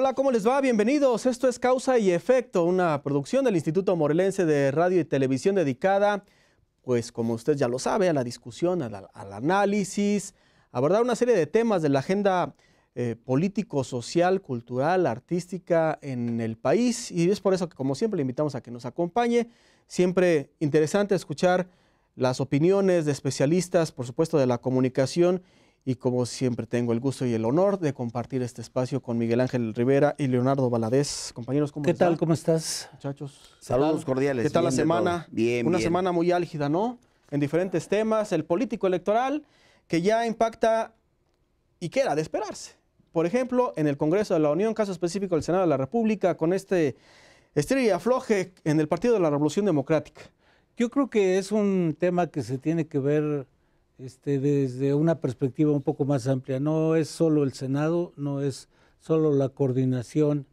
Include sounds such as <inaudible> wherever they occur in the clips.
Hola, ¿cómo les va? Bienvenidos. Esto es Causa y Efecto, una producción del Instituto Morelense de Radio y Televisión dedicada, pues como usted ya lo sabe, a la discusión, al análisis, abordar una serie de temas de la agenda eh, político, social, cultural, artística en el país. Y es por eso que, como siempre, le invitamos a que nos acompañe. Siempre interesante escuchar las opiniones de especialistas, por supuesto, de la comunicación y como siempre tengo el gusto y el honor de compartir este espacio con Miguel Ángel Rivera y Leonardo Valadez. Compañeros, ¿cómo ¿Qué tal? ¿Cómo estás? Muchachos. Saludos cordiales. ¿Qué tal la semana? Bien, Una semana muy álgida, ¿no? En diferentes temas, el político electoral que ya impacta y queda de esperarse. Por ejemplo, en el Congreso de la Unión, caso específico del Senado de la República, con este estrella y afloje en el Partido de la Revolución Democrática. Yo creo que es un tema que se tiene que ver este, desde una perspectiva un poco más amplia. No es solo el Senado, no es solo la coordinación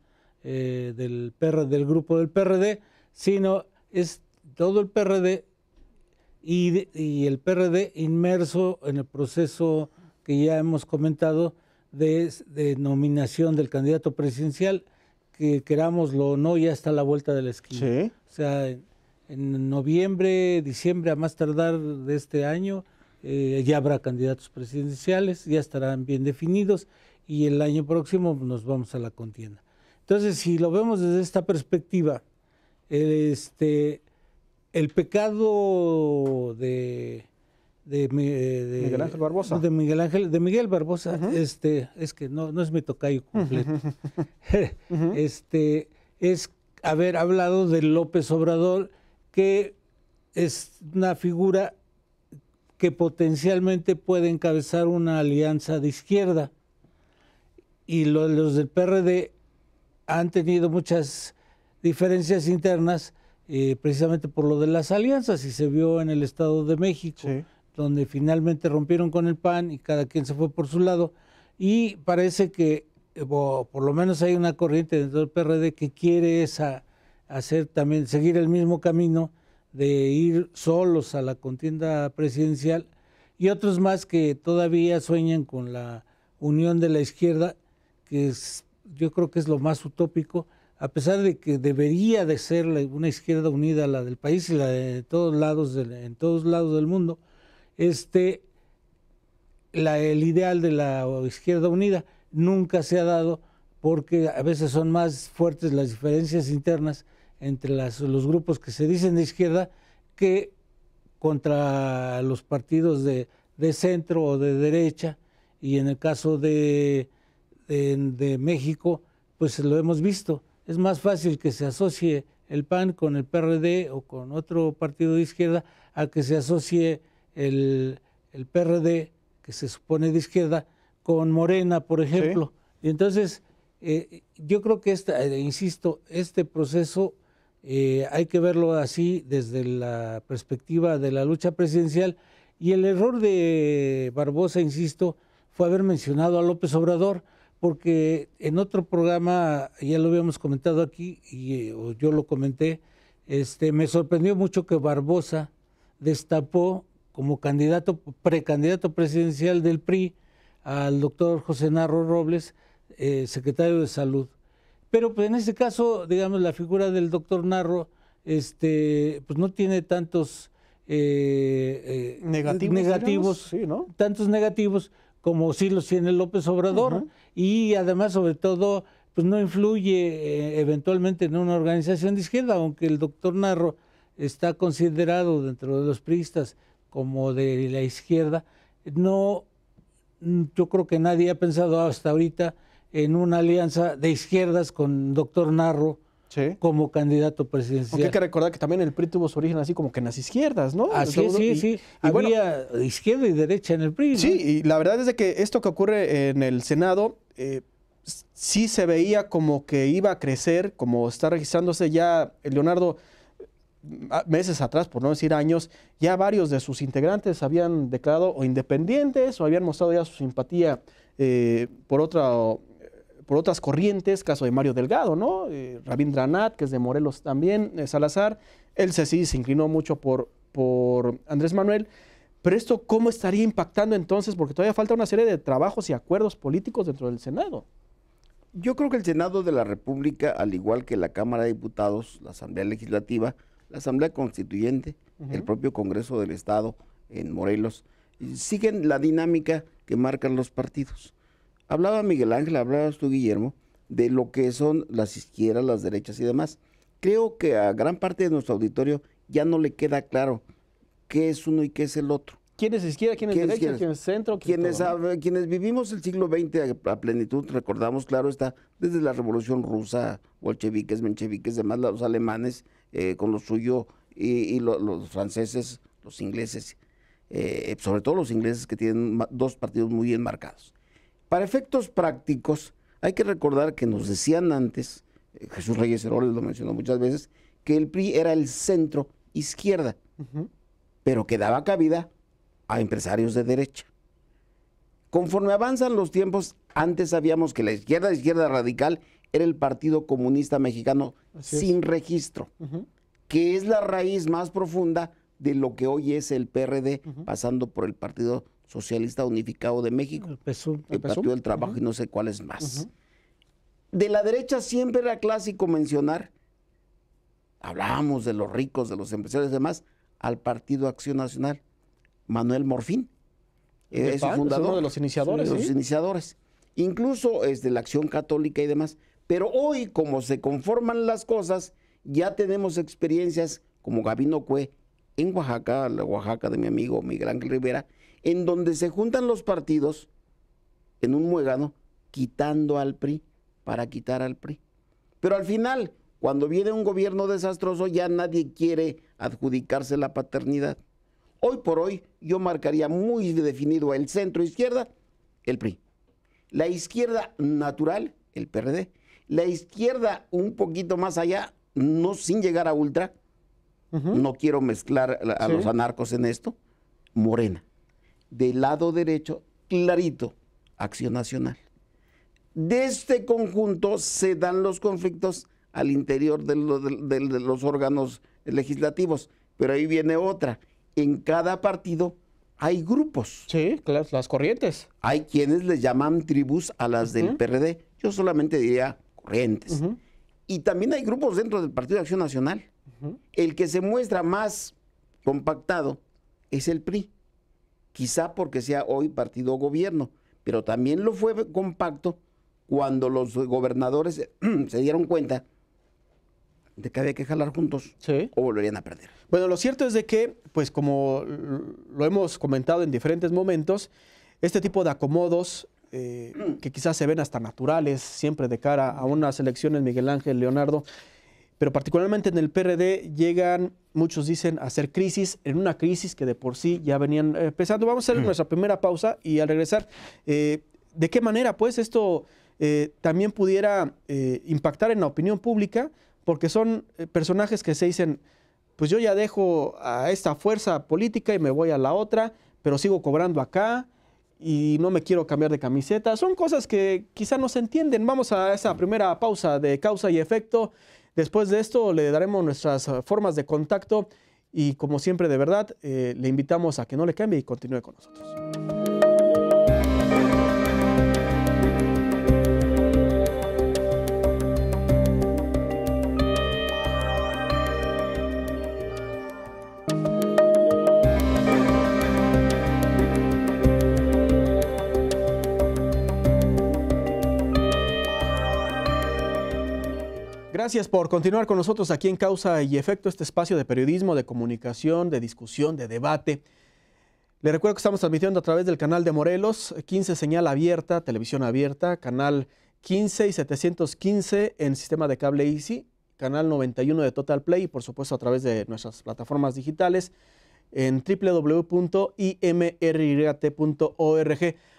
eh, del, del grupo del PRD, sino es todo el PRD y, el PRD inmerso en el proceso que ya hemos comentado de, nominación del candidato presidencial, que querámoslo o no, ya está a la vuelta de la esquina. O sea, en noviembre, diciembre, a más tardar de este año, eh, ya habrá candidatos presidenciales, ya estarán bien definidos y el año próximo nos vamos a la contienda. Entonces, si lo vemos desde esta perspectiva, este, el pecado de, eh, Miguel Ángel Barbosa. De Miguel de Miguel Barbosa, este, es que no, no es mi tocayo completo. <laughs> <laughs> este, es haber hablado de López Obrador, que es una figura que potencialmente puede encabezar una alianza de izquierda. Y los del PRD han tenido muchas diferencias internas eh, precisamente por lo de las alianzas y se vio en el Estado de México, donde finalmente rompieron con el PAN y cada quien se fue por su lado. Y parece que, eh, por lo menos hay una corriente dentro del PRD que quiere hacer también, seguir el mismo camino de ir solos a la contienda presidencial y otros más que todavía sueñan con la unión de la izquierda, que yo creo que es lo más utópico, a pesar de que debería de ser una izquierda unida la del país y la de todos lados del, en todos lados del mundo, este, el ideal de la izquierda unida nunca se ha dado porque a veces son más fuertes las diferencias internas entre las, los grupos que se dicen de izquierda que contra los partidos de, centro o de derecha y en el caso de, de, México, pues lo hemos visto. Es más fácil que se asocie el PAN con el PRD o con otro partido de izquierda a que se asocie el, el PRD, que se supone de izquierda, con Morena, por ejemplo. Y entonces, eh, yo creo que, eh, insisto, este proceso eh, hay que verlo así desde la perspectiva de la lucha presidencial. Y el error de Barbosa, insisto, fue haber mencionado a López Obrador, porque en otro programa, ya lo habíamos comentado aquí, y eh, yo lo comenté, este, me sorprendió mucho que Barbosa destapó como candidato, precandidato presidencial del PRI al doctor José Narro Robles, eh, secretario de Salud. Pero pues, en ese caso, digamos, la figura del doctor Narro este, pues, no tiene tantos eh, eh, negativos, tantos negativos como sí los tiene López Obrador. Y además, sobre todo, pues no influye eh, eventualmente en una organización de izquierda, aunque el doctor Narro está considerado dentro de los priistas como de la izquierda, no, yo creo que nadie ha pensado hasta ahorita en una alianza de izquierdas con doctor Narro como candidato presidencial. Porque hay que recordar que también el PRI tuvo su origen así como que en las izquierdas, ¿no? Así sí, sí. Había izquierda y derecha en el PRI. Sí, y la verdad es de que esto que ocurre en el Senado... Eh, sí se veía como que iba a crecer, como está registrándose ya eh, Leonardo meses atrás, por no decir años, ya varios de sus integrantes habían declarado o independientes o habían mostrado ya su simpatía eh, por otra por otras corrientes, caso de Mario Delgado, ¿no? Eh, Dranat, que es de Morelos también, eh, Salazar, él se, sí se inclinó mucho por, Andrés Manuel. Pero esto, ¿cómo estaría impactando entonces? Porque todavía falta una serie de trabajos y acuerdos políticos dentro del Senado. Yo creo que el Senado de la República, al igual que la Cámara de Diputados, la Asamblea Legislativa, la Asamblea Constituyente, el propio Congreso del Estado en Morelos, siguen la dinámica que marcan los partidos. Hablaba Miguel Ángel, hablabas tú, Guillermo, de lo que son las izquierdas, las derechas y demás. Creo que a gran parte de nuestro auditorio ya no le queda claro qué es uno y qué es el otro. ¿Quién es izquierda, quién es derecha, quién es centro? quienes, vivimos el siglo XX a, plenitud, recordamos, claro está, desde la Revolución Rusa, bolcheviques, mencheviques, demás, los alemanes eh, con lo suyo y, los franceses, los ingleses, eh, sobre todo los ingleses que tienen dos partidos muy bien marcados. Para efectos prácticos, hay que recordar que nos decían antes, eh, Jesús Reyes Heroles lo mencionó muchas veces, que el PRI era el centro izquierda, pero que daba cabida a empresarios de derecha. Conforme avanzan los tiempos, antes sabíamos que la izquierda, izquierda radical, era el Partido Comunista Mexicano sin registro, que es la raíz más profunda de lo que hoy es el PRD, pasando por el Partido Socialista Unificado de México, el, el, Partido del Trabajo y no sé cuáles más. De la derecha siempre era clásico mencionar, hablábamos de los ricos, de los empresarios y demás, al Partido Acción Nacional, Manuel Morfín, es fundador. uno de los iniciadores. los iniciadores. Incluso es de la Acción Católica y demás. Pero hoy, como se conforman las cosas, ya tenemos experiencias como Gabino Cue en Oaxaca, la Oaxaca de mi amigo Miguel Ángel Rivera, en donde se juntan los partidos en un muegano, quitando al PRI para quitar al PRI. Pero al final, cuando viene un gobierno desastroso, ya nadie quiere adjudicarse la paternidad. Hoy por hoy, yo marcaría muy definido el centro izquierda, el PRI. La izquierda natural, el PRD. La izquierda un poquito más allá, no sin llegar a ultra, no quiero mezclar a, los anarcos en esto, Morena del lado derecho, clarito, acción nacional. De este conjunto se dan los conflictos al interior de, los órganos legislativos. Pero ahí viene otra. En cada partido hay grupos. Sí, las, las corrientes. Hay quienes les llaman tribus a las del PRD. Yo solamente diría corrientes. Y también hay grupos dentro del Partido de Acción Nacional. El que se muestra más compactado es el PRI quizá porque sea hoy partido gobierno, pero también lo fue compacto cuando los gobernadores <clears throat> se dieron cuenta de que había que jalar juntos o volverían a perder. Bueno, lo cierto es de que, pues como lo hemos comentado en diferentes momentos, este tipo de acomodos eh, <clears throat> que quizás se ven hasta naturales siempre de cara a unas elecciones, Miguel Ángel, Leonardo, pero particularmente en el PRD llegan, muchos dicen, a hacer crisis, en una crisis que de por sí ya venían empezando. Eh, Vamos a hacer nuestra primera pausa y al regresar, eh, ¿de qué manera pues esto eh, también pudiera impactar en la opinión pública? Porque son personajes que se dicen, pues yo ya dejo a esta fuerza política y me voy a la otra, pero sigo cobrando acá, y no me quiero cambiar de camiseta. Son cosas que quizá no se entienden. Vamos a esa primera pausa de causa y efecto Después de esto le daremos nuestras ah, formas de contacto y como siempre de verdad eh, le invitamos a que no le cambie y continúe con nosotros. Gracias por continuar con nosotros aquí en Causa y Efecto, este espacio de periodismo, de comunicación, de discusión, de debate. Le recuerdo que estamos transmitiendo a través del canal de Morelos, 15 señal abierta, televisión abierta, canal 15 y 715 en sistema de cable Easy, canal 91 de Total Play y por supuesto a través de nuestras plataformas digitales en www.imryt.org.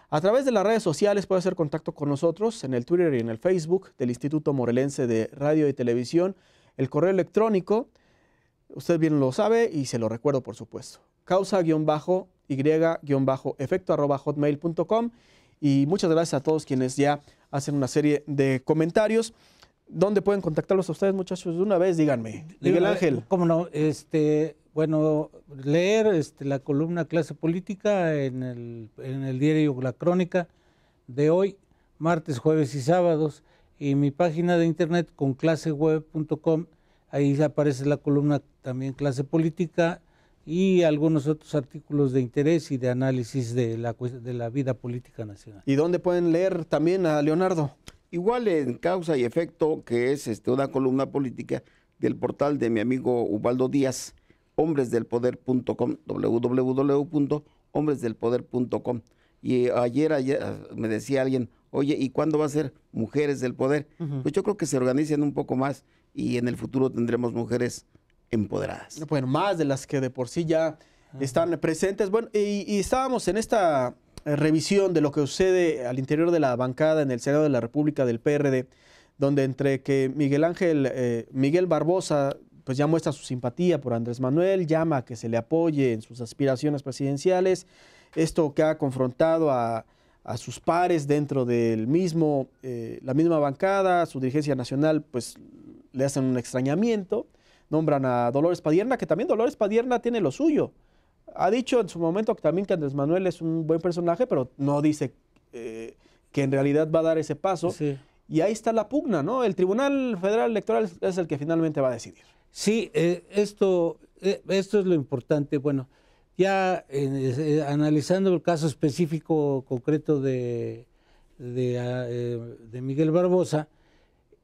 A través de las redes sociales puede hacer contacto con nosotros en el Twitter y en el Facebook del Instituto Morelense de Radio y Televisión. El correo electrónico, usted bien lo sabe y se lo recuerdo por supuesto. Causa-y-efecto-hotmail.com y muchas gracias a todos quienes ya hacen una serie de comentarios. ¿Dónde pueden contactarlos a ustedes, muchachos? De una vez, díganme. Miguel Ángel. Eh, ¿Cómo no? Este, bueno, leer este, la columna Clase Política en el, en el, diario La Crónica de hoy, martes, jueves y sábados, y mi página de internet con claseweb.com, ahí aparece la columna también Clase Política y algunos otros artículos de interés y de análisis de la, de la vida política nacional. ¿Y dónde pueden leer también a Leonardo? Igual en Causa y Efecto, que es este, una columna política del portal de mi amigo Ubaldo Díaz hombresdelpoder.com, www.hombresdelpoder.com. Y ayer, me decía alguien, oye, ¿y cuándo va a ser Mujeres del Poder? Pues yo creo que se organizan un poco más y en el futuro tendremos mujeres empoderadas. Bueno, más de las que de por sí ya están presentes. Bueno, y, estábamos en esta eh, revisión de lo que sucede al interior de la bancada en el Senado de la República del PRD, donde entre que Miguel Ángel, eh, Miguel Barbosa pues ya muestra su simpatía por Andrés Manuel, llama a que se le apoye en sus aspiraciones presidenciales, esto que ha confrontado a, sus pares dentro del mismo, eh, la misma bancada, su dirigencia nacional, pues le hacen un extrañamiento, nombran a Dolores Padierna, que también Dolores Padierna tiene lo suyo. Ha dicho en su momento que también que Andrés Manuel es un buen personaje, pero no dice eh, que en realidad va a dar ese paso. Y ahí está la pugna, ¿no? El Tribunal Federal Electoral es el que finalmente va a decidir. Sí, eh, esto, eh, esto es lo importante. Bueno, ya eh, eh, analizando el caso específico concreto de, de, ah, Miguel Barbosa,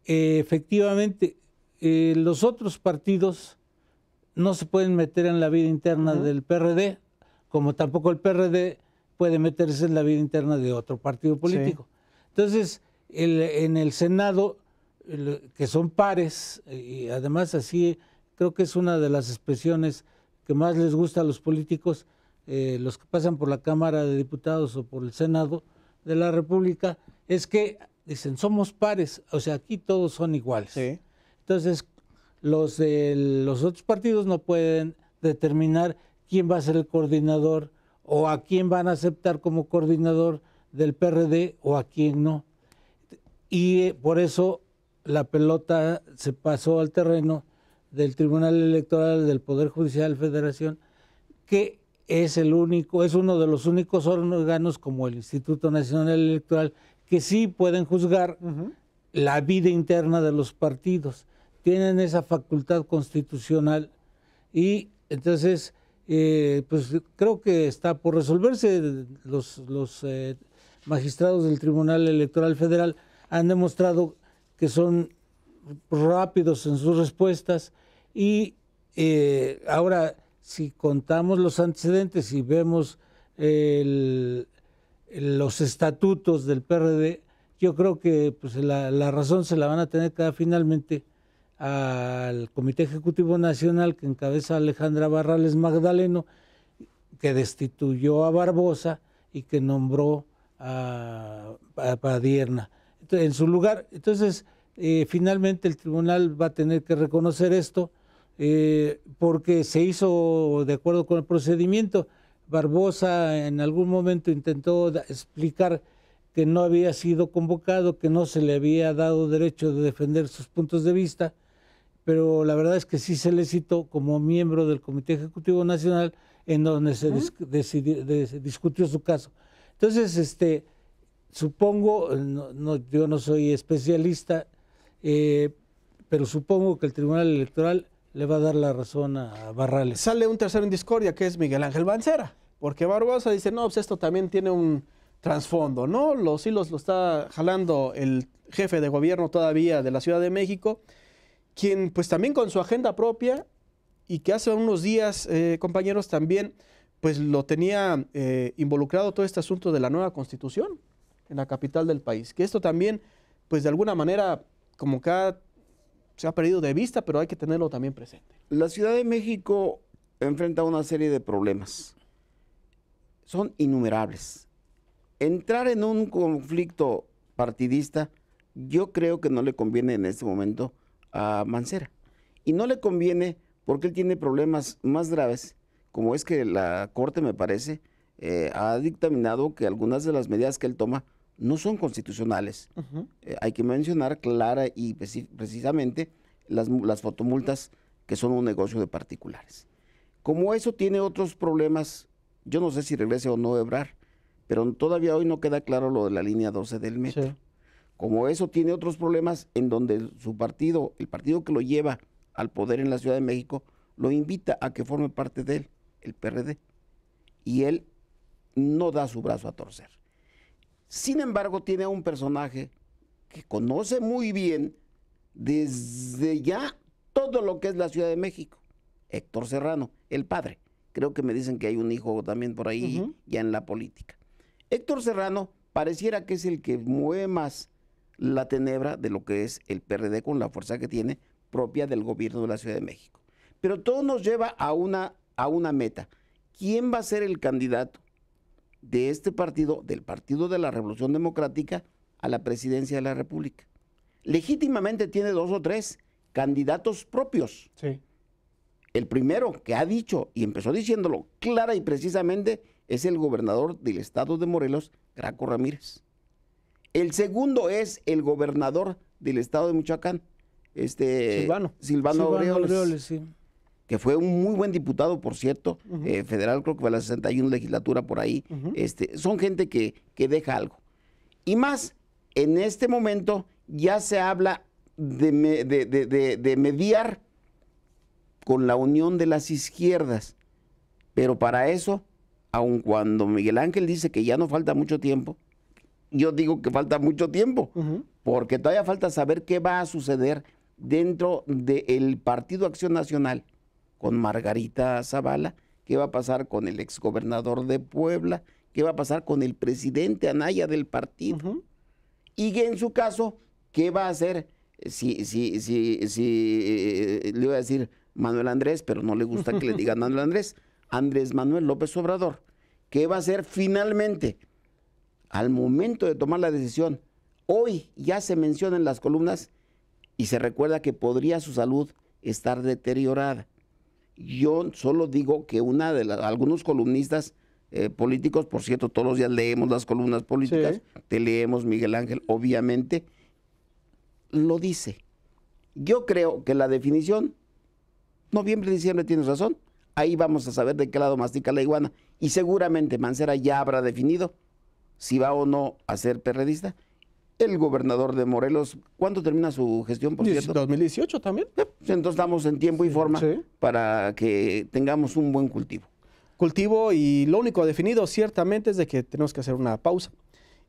efectivamente los otros partidos no se pueden meter en la vida interna del PRD, como tampoco el PRD puede meterse en la vida interna de otro partido político. Entonces, en el Senado que son pares, eh, y además así creo que es una de las expresiones que más les gusta a los políticos, eh, los que pasan por la Cámara de Diputados o por el Senado de la República, es que dicen, somos pares, o sea, aquí todos son iguales. Entonces, los, los otros partidos no pueden determinar quién va a ser el coordinador o a quién van a aceptar como coordinador del PRD o a quién no. Y eh, por eso la pelota se pasó al terreno del Tribunal Electoral del Poder Judicial de Federación, que es el único, es uno de los únicos órganos como el Instituto Nacional Electoral que sí pueden juzgar la vida interna de los partidos. Tienen esa facultad constitucional y entonces, eh, pues creo que está por resolverse. Los, eh, magistrados del Tribunal Electoral Federal han demostrado que son rápidos en sus respuestas y eh, ahora si contamos los antecedentes y vemos los estatutos del PRD, yo creo que pues, la, razón se la van a tener cada finalmente al Comité Ejecutivo Nacional que encabeza Alejandra Barrales Magdaleno, que destituyó a Barbosa y que nombró a, a Padierna en su lugar. Entonces, eh, finalmente el tribunal va a tener que reconocer esto eh, porque se hizo de acuerdo con el procedimiento. Barbosa en algún momento intentó explicar que no había sido convocado, que no se le había dado derecho de defender sus puntos de vista, pero la verdad es que sí se le citó como miembro del Comité Ejecutivo Nacional en donde se discutió su caso. Entonces, este, supongo, yo no soy especialista, eh, pero supongo que el Tribunal Electoral le va a dar la razón a Barrales. Sale un tercero en discordia que es Miguel Ángel Bancera, porque Barbosa dice, no, pues esto también tiene un trasfondo, ¿no? Los hilos lo está jalando el jefe de gobierno todavía de la Ciudad de México, quien pues también con su agenda propia y que hace unos días, eh, compañeros, también pues lo tenía eh, involucrado todo este asunto de la nueva constitución en la capital del país, que esto también pues de alguna manera como cada se ha perdido de vista, pero hay que tenerlo también presente. La Ciudad de México enfrenta una serie de problemas. Son innumerables. Entrar en un conflicto partidista, yo creo que no le conviene en este momento a Mancera. Y no le conviene porque él tiene problemas más graves, como es que la Corte, me parece, eh, ha dictaminado que algunas de las medidas que él toma no son constitucionales. Eh, hay que mencionar clara y precisamente las, fotomultas que son un negocio de particulares. Como eso tiene otros problemas, yo no sé si regrese o no Ebrar, pero todavía hoy no queda claro lo de la línea 12 del metro. Como eso tiene otros problemas en donde su partido, el partido que lo lleva al poder en la Ciudad de México, lo invita a que forme parte de él, el PRD. Y él no da su brazo a torcer. Sin embargo, tiene a un personaje que conoce muy bien desde ya todo lo que es la Ciudad de México, Héctor Serrano, el padre. Creo que me dicen que hay un hijo también por ahí ya en la política. Héctor Serrano pareciera que es el que mueve más la tenebra de lo que es el PRD con la fuerza que tiene propia del gobierno de la Ciudad de México. Pero todo nos lleva a una, a una meta. ¿Quién va a ser el candidato de este partido, del Partido de la Revolución Democrática, a la presidencia de la República. Legítimamente tiene dos o tres candidatos propios. Sí. El primero que ha dicho y empezó diciéndolo clara y precisamente es el gobernador del estado de Morelos, Graco Ramírez. El segundo es el gobernador del estado de Michoacán, este Silvano, Silvano, Silvano sí que fue un muy buen diputado, por cierto, eh, federal, creo que fue la 61 legislatura por ahí. este, son gente que, deja algo. Y más, en este momento ya se habla de, mediar con la unión de las izquierdas. Pero para eso, aun cuando Miguel Ángel dice que ya no falta mucho tiempo, yo digo que falta mucho tiempo, porque todavía falta saber qué va a suceder dentro del Partido Acción Nacional con Margarita Zavala? ¿Qué va a pasar con el exgobernador de Puebla? ¿Qué va a pasar con el presidente Anaya del partido? Y en su caso, ¿qué va a hacer? Si, si, si, si eh, le voy a decir Manuel Andrés, pero no le gusta que le <laughs> digan Manuel Andrés, Andrés Manuel López Obrador, ¿qué va a hacer finalmente? Al momento de tomar la decisión, hoy ya se menciona en las columnas y se recuerda que podría su salud estar deteriorada. Yo solo digo que una de algunos columnistas eh, políticos, por cierto, todos los días leemos las columnas políticas, te leemos Miguel Ángel, obviamente, lo dice. Yo creo que la definición, noviembre, diciembre, tienes razón, ahí vamos a saber de qué lado mastica la iguana. Y seguramente Mancera ya habrá definido si va o no a ser perredista el gobernador de Morelos. ¿Cuándo termina su gestión, por cierto? 2018 también. Entonces damos en tiempo y forma para que tengamos un buen cultivo. Cultivo y lo único definido ciertamente es de que tenemos que hacer una pausa.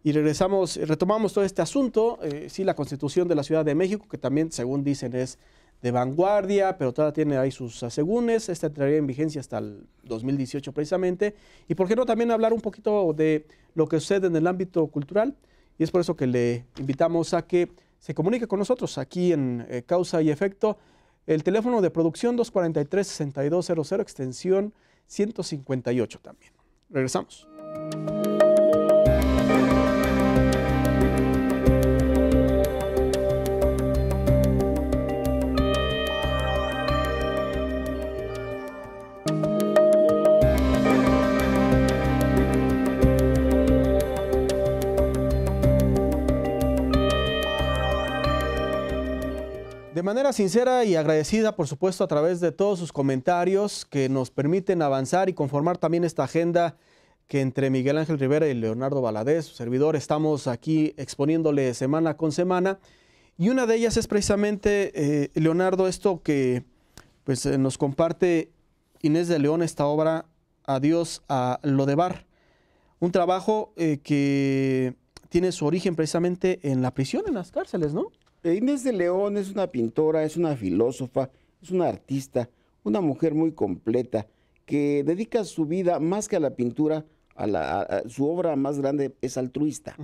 Y regresamos, eh, retomamos todo este asunto, eh, sí, la constitución de la Ciudad de México, que también, según dicen, es de vanguardia, pero todavía tiene ahí sus asegúnes, esta entraría en vigencia hasta el 2018 precisamente. Y por qué no también hablar un poquito de lo que sucede en el ámbito cultural. Y es por eso que le invitamos a que se comunique con nosotros aquí en eh, Causa y Efecto. El teléfono de producción 243-6200, extensión 158 también. Regresamos. De manera sincera y agradecida, por supuesto, a través de todos sus comentarios que nos permiten avanzar y conformar también esta agenda que entre Miguel Ángel Rivera y Leonardo Valadez, su servidor, estamos aquí exponiéndole semana con semana. Y una de ellas es precisamente, eh, Leonardo, esto que pues, eh, nos comparte Inés de León, esta obra, Adiós a lo de Bar, Un trabajo eh, que tiene su origen precisamente en la prisión, en las cárceles, ¿no? Inés de León es una pintora, es una filósofa, es una artista, una mujer muy completa que dedica su vida más que a la pintura, a, su obra más grande es altruista.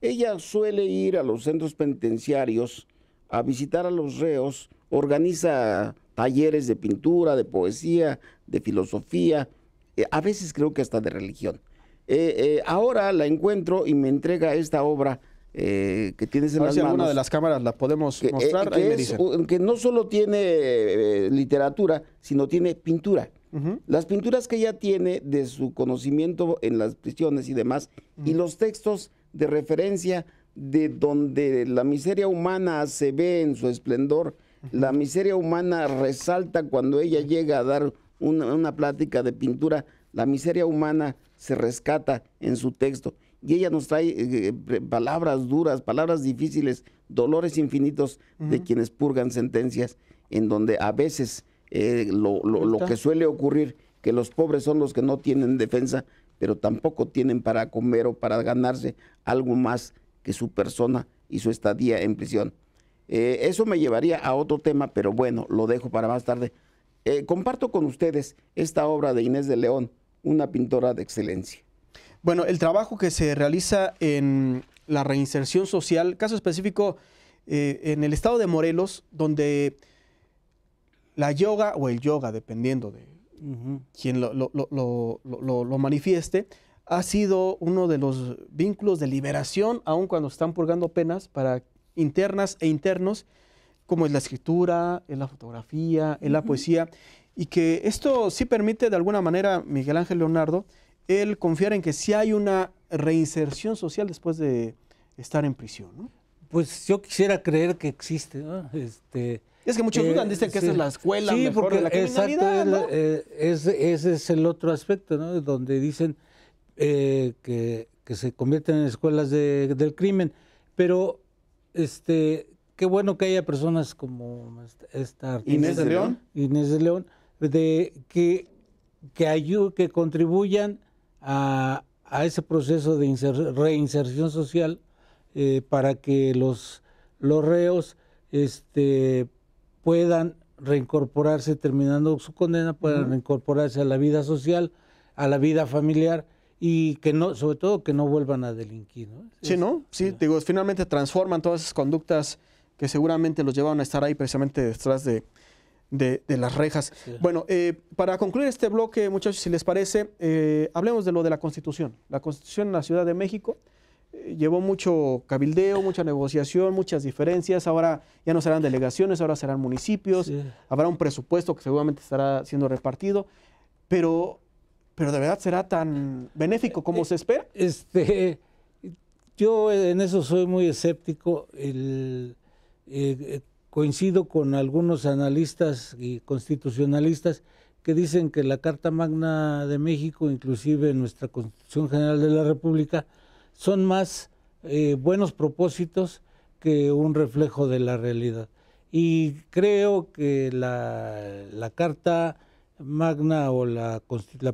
Ella suele ir a los centros penitenciarios a visitar a los reos, organiza talleres de pintura, de poesía, de filosofía, eh, a veces creo que hasta de religión. Eh, eh, ahora la encuentro y me entrega esta obra eh, que tiene en de las cámaras la podemos eh, mostrar. no solo tiene eh, literatura, sino tiene pintura. Las pinturas que ella tiene de su conocimiento en las prisiones y demás, y los textos de referencia de donde la miseria humana se ve en su esplendor, la miseria humana resalta cuando ella llega a dar una plática de pintura, la miseria humana se rescata en su texto y ella nos trae eh, eh, palabras duras, palabras difíciles, dolores infinitos de quienes purgan sentencias, en donde a veces eh, lo, que suele ocurrir, que los pobres son los que no tienen defensa, pero tampoco tienen para comer o para ganarse algo más que su persona y su estadía en prisión. eso me llevaría a otro tema, pero bueno, lo dejo para más tarde. comparto con ustedes esta obra de Inés de León, una pintora de excelencia. Bueno, el trabajo que se realiza en la reinserción social, caso específico eh, en el estado de Morelos, donde la yoga o el yoga, dependiendo de quién lo, manifieste, ha sido uno de los vínculos de liberación, aun cuando están purgando penas para internas e internos, como es la escritura, en la fotografía, en la poesía, y que esto sí permite de alguna manera, Miguel Ángel Leonardo, él confiar en que si hay una reinserción social después de estar en prisión. Pues yo quisiera creer que existe. Este, es que muchos eh, dudan, dicen que esa es la escuela la criminalidad. Eh, ese, es el otro aspecto, ¿no? donde dicen eh, que, se convierten en escuelas del crimen. Pero este, qué bueno que haya personas como esta artista, Inés de León. Inés de León, de, que, que, que contribuyan a, ese proceso de reinserción social eh, para que los, los reos este, puedan reincorporarse, terminando su condena, puedan reincorporarse a la vida social, a la vida familiar y que no, sobre todo que no vuelvan a delinquir. Sí, ¿no? sí, digo, finalmente transforman todas esas conductas que seguramente los llevan a estar ahí precisamente detrás de, de, las rejas. Bueno, eh, para concluir este bloque, muchachos, si les parece, eh, hablemos de lo de la Constitución. La Constitución en la Ciudad de México eh, llevó mucho cabildeo, mucha negociación, muchas diferencias. Ahora ya no serán delegaciones, ahora serán municipios. Habrá un presupuesto que seguramente estará siendo repartido. Pero, pero de verdad será tan benéfico como se espera. Este, yo en eso soy muy escéptico. El, coincido con algunos analistas y constitucionalistas que dicen que la Carta Magna de México, inclusive nuestra Constitución General de la República, son más eh, buenos propósitos que un reflejo de la realidad. Y creo que la, Carta Magna o la,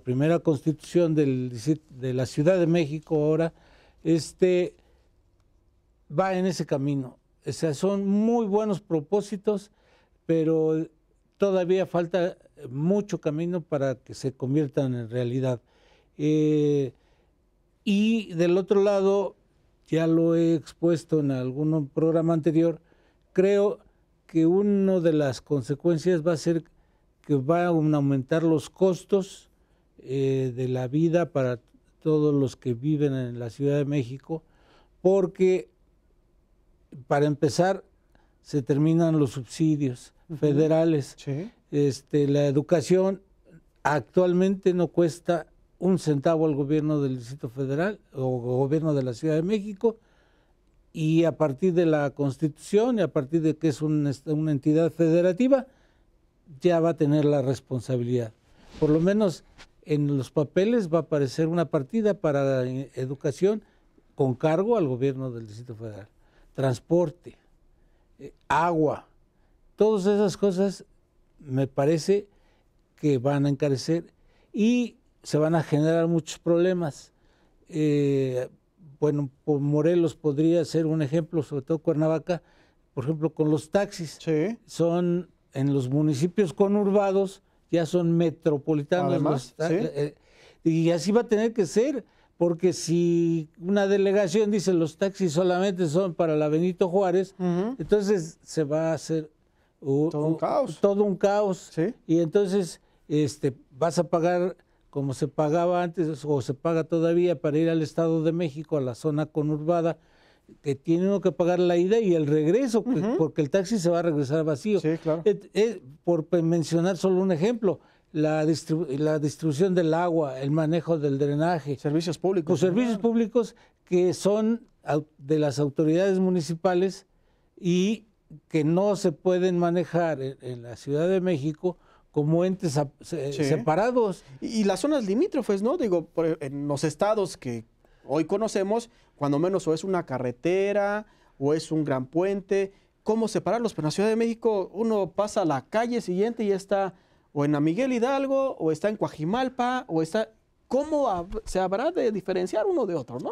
primera Constitución de la Ciudad de México ahora este, va en ese camino son muy buenos propósitos, pero todavía falta mucho camino para que se conviertan en realidad. Eh, y del otro lado, ya lo he expuesto en algún programa anterior, creo que una de las consecuencias va a ser que va a aumentar los costos eh, de la vida para todos los que viven en la Ciudad de México, porque para empezar, se terminan los subsidios federales. Este, la educación actualmente no cuesta un centavo al gobierno del Distrito Federal o gobierno de la Ciudad de México y a partir de la Constitución y a partir de que es este, una entidad federativa, ya va a tener la responsabilidad. Por lo menos en los papeles va a aparecer una partida para educación con cargo al gobierno del Distrito Federal transporte, eh, agua, todas esas cosas me parece que van a encarecer y se van a generar muchos problemas. Eh, bueno, por pues Morelos podría ser un ejemplo, sobre todo Cuernavaca, por ejemplo, con los taxis. Son en los municipios conurbados, ya son metropolitanos. Eh, y así va a tener que ser porque si una delegación dice los taxis solamente son para la Benito Juárez, entonces se va a hacer todo un caos. Y entonces este, vas a pagar como se pagaba antes o se paga todavía para ir al Estado de México, a la zona conurbada, que tiene uno que pagar la ida y el regreso, pues, porque el taxi se va a regresar vacío. Eh, por mencionar solo un ejemplo, la, la distribución del agua, el manejo del drenaje. Servicios públicos. Los servicios públicos que son de las autoridades municipales y que no se pueden manejar en, la Ciudad de México como entes eh, separados. Y, las zonas limítrofes, ¿no? Digo, e-, en los estados que hoy conocemos, cuando menos o es una carretera o es un gran puente, ¿cómo separarlos? Pero en la Ciudad de México uno pasa a la calle siguiente y ya está o en Miguel Hidalgo, o está en Cuajimalpa o está... ¿Cómo se habrá de diferenciar uno de otro, no?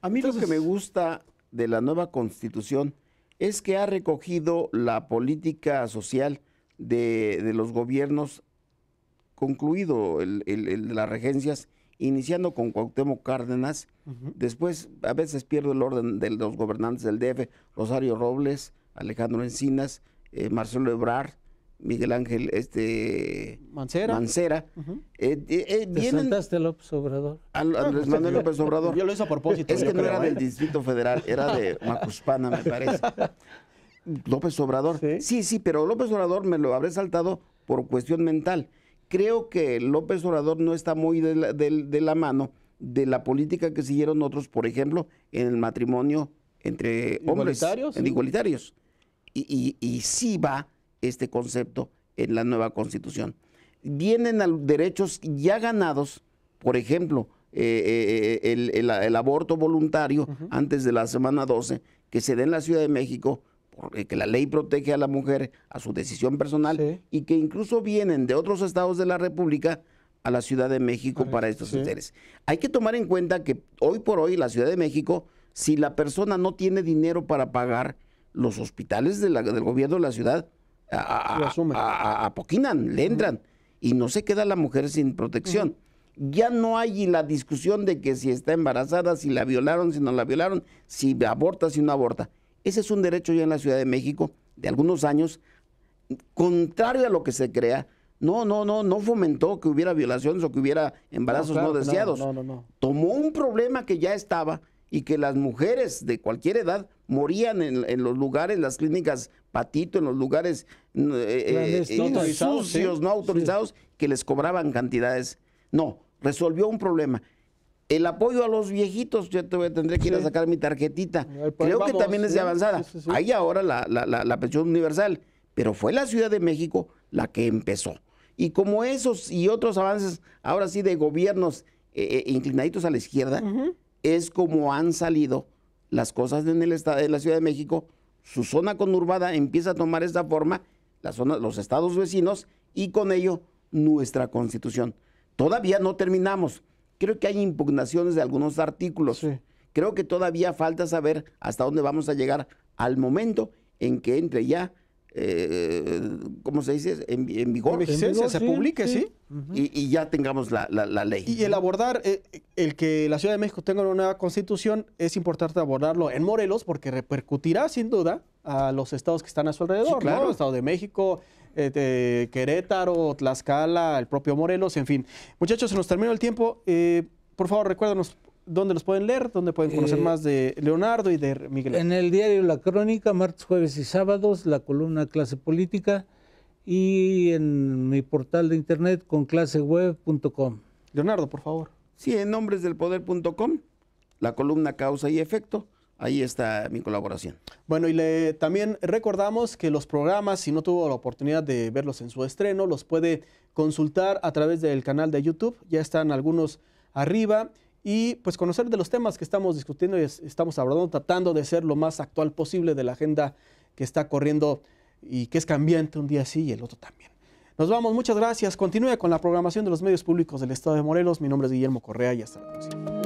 A mí lo que me gusta de la nueva constitución es que ha recogido la política social de, los gobiernos concluido el, el, las regencias, iniciando con Cuauhtémoc Cárdenas, después a veces pierdo el orden de los gobernantes del DF, Rosario Robles, Alejandro Encinas, eh, Marcelo Ebrard, Miguel Ángel este Mancera, Mancera eh, eh, eh, López Obrador? Andrés pues, Manuel López Obrador. Yo lo hice a propósito. Es que no era del Distrito Federal, era de Macuspana, me parece. <laughs> López Obrador. ¿Sí? sí, pero López Obrador me lo habré saltado por cuestión mental. Creo que López Obrador no está muy de la, mano de la política que siguieron otros, por ejemplo, en el matrimonio entre hombres. ¿Igualitarios? En igualitarios. Y, y, y sí va este concepto en la nueva constitución. Vienen a derechos ya ganados, por ejemplo, eh, eh, el, aborto voluntario antes de la semana 12, que se dé en la Ciudad de México, porque que la ley protege a la mujer a su decisión personal y que incluso vienen de otros estados de la República a la Ciudad de México para estos intereses. Hay que tomar en cuenta que hoy por hoy la Ciudad de México, si la persona no tiene dinero para pagar los hospitales del gobierno de la ciudad, a, le entran y no se queda la mujer sin protección. Ya no hay la discusión de que si está embarazada, si la violaron, si no la violaron, si aborta, si no aborta. Ese es un derecho ya en la Ciudad de México de algunos años, contrario a lo que se crea. No, no, no, no fomentó que hubiera violaciones o que hubiera embarazos no, deseados. Tomó un problema que ya estaba y que las mujeres de cualquier edad morían en los lugares, las clínicas patito en los lugares eh, eh, eh, sucios, no autorizados, que les cobraban cantidades. No, resolvió un problema. El apoyo a los viejitos, yo tendría que ir a sacar mi tarjetita. Pues, Creo que también es de avanzada. Hay ahora la, la, pensión universal, pero fue la Ciudad de México la que empezó. Y como esos y otros avances, ahora sí, de gobiernos inclinaditos a la izquierda, es como han salido las cosas en, el, en la Ciudad de México su zona conurbada empieza a tomar esta forma, los estados vecinos y con ello nuestra constitución. Todavía no terminamos. Creo que hay impugnaciones de algunos artículos. Creo que todavía falta saber hasta dónde vamos a llegar al momento en que entre ya eh, ¿cómo se dice? En, vigor, en se, publique, ¿sí? y, ya tengamos la, ley. Y el abordar, eh, el que la Ciudad de México tenga una nueva constitución, es importante abordarlo en Morelos porque repercutirá sin duda a los estados que están a su alrededor, ¿no? Estado de México, eh, Querétaro, Tlaxcala, el propio Morelos, en fin. Muchachos, se nos terminó el tiempo. por favor, recuérdanos dónde los pueden leer, dónde pueden conocer eh, más de Leonardo y de Miguel. En el diario La Crónica, martes, jueves y sábados, la columna Clase Política y en mi portal de internet con claseweb.com. Leonardo, por favor. Sí, en nombresdelpoder.com, la columna Causa y Efecto. Ahí está mi colaboración. Bueno, y le, también recordamos que los programas, si no tuvo la oportunidad de verlos en su estreno, los puede consultar a través del canal de YouTube. Ya están algunos arriba y pues conocer de los temas que estamos discutiendo y estamos abordando, tratando de ser lo más actual posible de la agenda que está corriendo y que es cambiante un día sí y el otro también. Nos vamos, muchas gracias. Continúe con la programación de los medios públicos del Estado de Morelos. Mi nombre es Guillermo Correa y hasta la próxima.